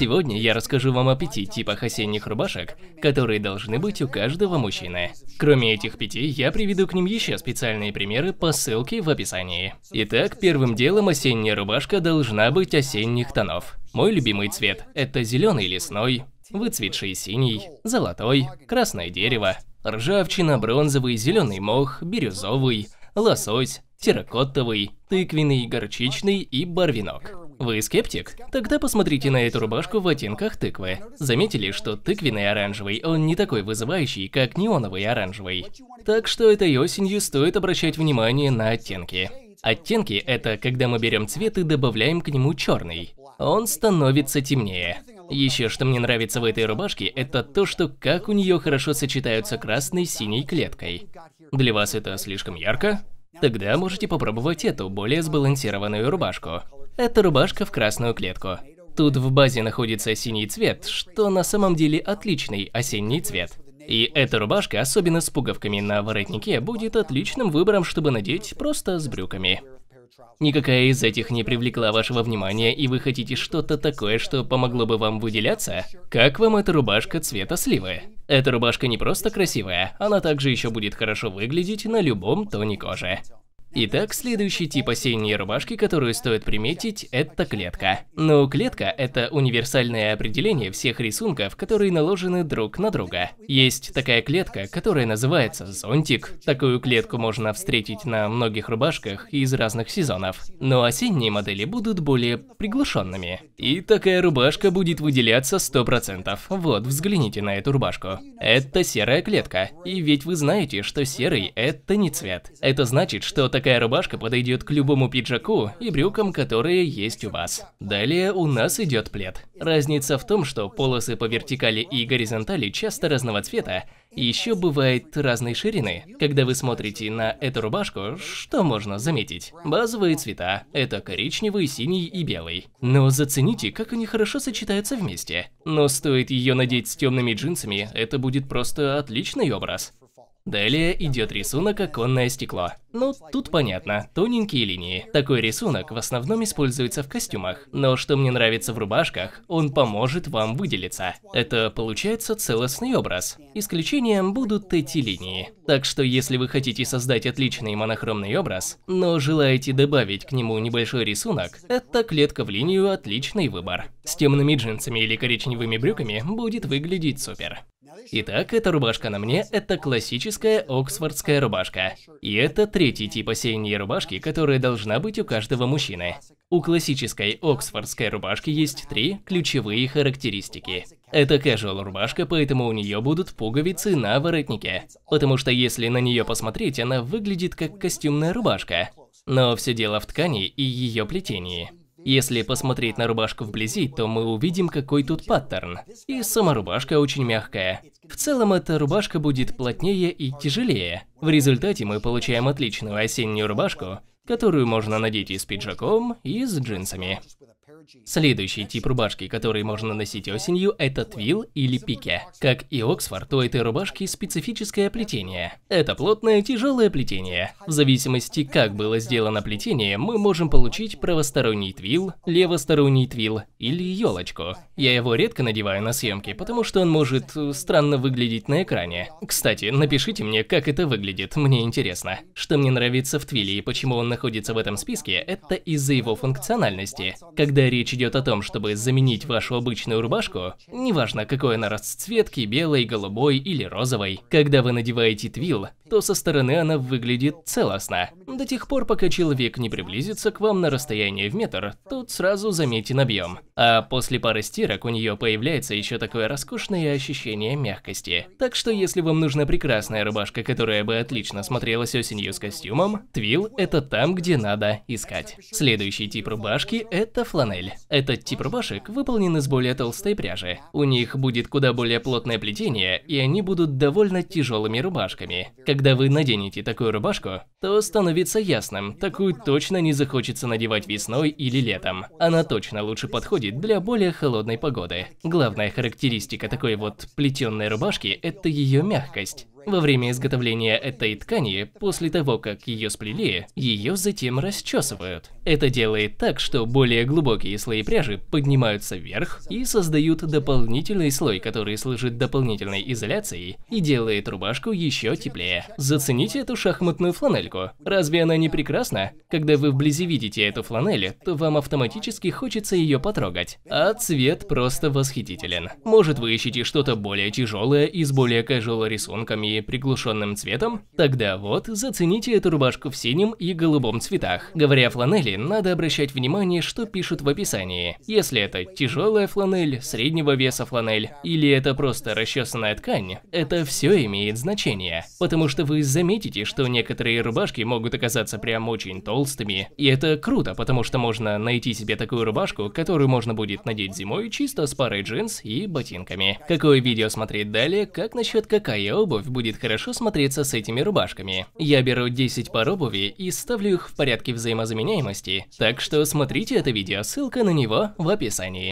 Сегодня я расскажу вам о пяти типах осенних рубашек, которые должны быть у каждого мужчины. Кроме этих пяти, я приведу к ним еще специальные примеры по ссылке в описании. Итак, первым делом осенняя рубашка должна быть осенних тонов. Мой любимый цвет – это зеленый лесной, выцветший синий, золотой, красное дерево, ржавчина, бронзовый, зеленый мох, бирюзовый, лосось, терракотовый, тыквенный, горчичный и барвинок. Вы скептик? Тогда посмотрите на эту рубашку в оттенках тыквы. Заметили, что тыквенный оранжевый, он не такой вызывающий, как неоновый оранжевый. Так что этой осенью стоит обращать внимание на оттенки. Оттенки – это когда мы берем цвет и добавляем к нему черный. Он становится темнее. Еще что мне нравится в этой рубашке, это то, что как у нее хорошо сочетаются красный с синей клеткой. Для вас это слишком ярко? Тогда можете попробовать эту, более сбалансированную рубашку. Это рубашка в красную клетку. Тут в базе находится синий цвет, что на самом деле отличный осенний цвет. И эта рубашка, особенно с пуговками на воротнике, будет отличным выбором, чтобы надеть просто с брюками. Никакая из этих не привлекла вашего внимания, и вы хотите что-то такое, что помогло бы вам выделяться? Как вам эта рубашка цвета сливы? Эта рубашка не просто красивая, она также еще будет хорошо выглядеть на любом тоне кожи. Итак, следующий тип осенней рубашки, которую стоит приметить, это клетка. Но ну, клетка – это универсальное определение всех рисунков, которые наложены друг на друга. Есть такая клетка, которая называется зонтик. Такую клетку можно встретить на многих рубашках из разных сезонов. Но осенние модели будут более приглушенными. И такая рубашка будет выделяться 100%. Вот, взгляните на эту рубашку. Это серая клетка. И ведь вы знаете, что серый – это не цвет. Это значит, что такая Такая рубашка подойдет к любому пиджаку и брюкам, которые есть у вас. Далее у нас идет плед. Разница в том, что полосы по вертикали и горизонтали часто разного цвета, и еще бывает разной ширины. Когда вы смотрите на эту рубашку, что можно заметить? Базовые цвета – это коричневый, синий и белый. Но зацените, как они хорошо сочетаются вместе. Но стоит ее надеть с темными джинсами, это будет просто отличный образ. Далее идет рисунок оконное стекло. Ну, тут понятно, тоненькие линии. Такой рисунок в основном используется в костюмах, но что мне нравится в рубашках, он поможет вам выделиться. Это получается целостный образ. Исключением будут эти линии. Так что если вы хотите создать отличный монохромный образ, но желаете добавить к нему небольшой рисунок, эта клетка в линию отличный выбор. С темными джинсами или коричневыми брюками будет выглядеть супер. Итак, эта рубашка на мне – это классическая оксфордская рубашка. И это третий тип осенней рубашки, которая должна быть у каждого мужчины. У классической оксфордской рубашки есть три ключевые характеристики. Это casual рубашка, поэтому у нее будут пуговицы на воротнике. Потому что если на нее посмотреть, она выглядит как костюмная рубашка. Но все дело в ткани и ее плетении. Если посмотреть на рубашку вблизи, то мы увидим, какой тут паттерн. И сама рубашка очень мягкая. В целом, эта рубашка будет плотнее и тяжелее. В результате мы получаем отличную осеннюю рубашку, которую можно надеть и с пиджаком, и с джинсами. Следующий тип рубашки, который можно носить осенью, это твил или пике. Как и Оксфорд, у этой рубашки специфическое плетение. Это плотное тяжелое плетение. В зависимости, как было сделано плетение, мы можем получить правосторонний твил, левосторонний твил или елочку. Я его редко надеваю на съемки, потому что он может э, странно выглядеть на экране. Кстати, напишите мне, как это выглядит, мне интересно. Что мне нравится в твиле и почему он находится в этом списке, это из-за его функциональности. Когда речь идет о том, чтобы заменить вашу обычную рубашку, неважно какой она расцветки, белой, голубой или розовой, когда вы надеваете твил, то со стороны она выглядит целостно. До тех пор, пока человек не приблизится к вам на расстояние в метр, тут сразу заметен объем. А после пары стирок у нее появляется еще такое роскошное ощущение мягкости. Так что если вам нужна прекрасная рубашка, которая бы отлично смотрелась осенью с костюмом, твил – это там, где надо искать. Следующий тип рубашки – это фланель. Этот тип рубашек выполнен из более толстой пряжи. У них будет куда более плотное плетение, и они будут довольно тяжелыми рубашками. Когда вы наденете такую рубашку, то становится становится ясным, такую точно не захочется надевать весной или летом. Она точно лучше подходит для более холодной погоды. Главная характеристика такой вот плетенной рубашки – это ее мягкость. Во время изготовления этой ткани, после того, как ее сплели, ее затем расчесывают. Это делает так, что более глубокие слои пряжи поднимаются вверх и создают дополнительный слой, который служит дополнительной изоляцией и делает рубашку еще теплее. Зацените эту шахматную фланельку. Разве она не прекрасна? Когда вы вблизи видите эту фланель, то вам автоматически хочется ее потрогать. А цвет просто восхитителен. Может вы ищете что-то более тяжелое и с более casual рисунками и приглушенным цветом? Тогда вот, зацените эту рубашку в синем и голубом цветах. Говоря о фланели, надо обращать внимание, что пишут в описании. Если это тяжелая фланель, среднего веса фланель, или это просто расчесанная ткань, это все имеет значение. Потому что вы заметите, что некоторые рубашки могут оказаться прям очень толстыми. И это круто, потому что можно найти себе такую рубашку, которую можно будет надеть зимой чисто с парой джинс и ботинками. Какое видео смотреть далее, как насчет какая обувь будет будет хорошо смотреться с этими рубашками. Я беру 10 пар обуви и ставлю их в порядке взаимозаменяемости, так что смотрите это видео, ссылка на него в описании.